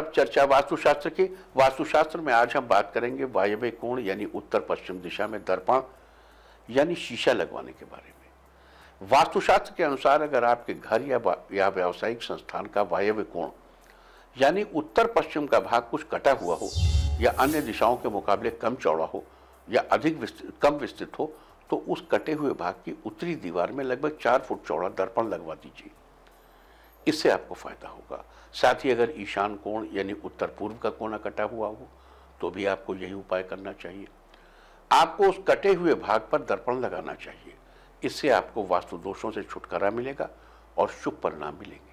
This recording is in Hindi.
अब चर्चा वास्तुशास्त्र की वास्तुशास्त्र में आज हम बात करेंगे वायव्य कोण यानी उत्तर पश्चिम दिशा में दर्पण यानी शीशा लगवाने के बारे में वास्तुशास्त्र के अनुसार अगर आपके घर या या व्यावसायिक संस्थान का वायव्य कोण यानी उत्तर पश्चिम का भाग कुछ कटा हुआ हो या अन्य दिशाओं के मुकाबले कम चौड़ा हो या अधिक विस्तृत कम विस्तृत हो तो उस कटे हुए भाग की उत्तरी दीवार में लगभग चार फुट चौड़ा दर्पण लगवा दीजिए इससे आपको फ़ायदा होगा साथ ही अगर ईशान कोण यानी उत्तर पूर्व का कोना कटा हुआ हो तो भी आपको यही उपाय करना चाहिए आपको उस कटे हुए भाग पर दर्पण लगाना चाहिए इससे आपको वास्तु दोषों से छुटकारा मिलेगा और शुभ परिणाम मिलेंगे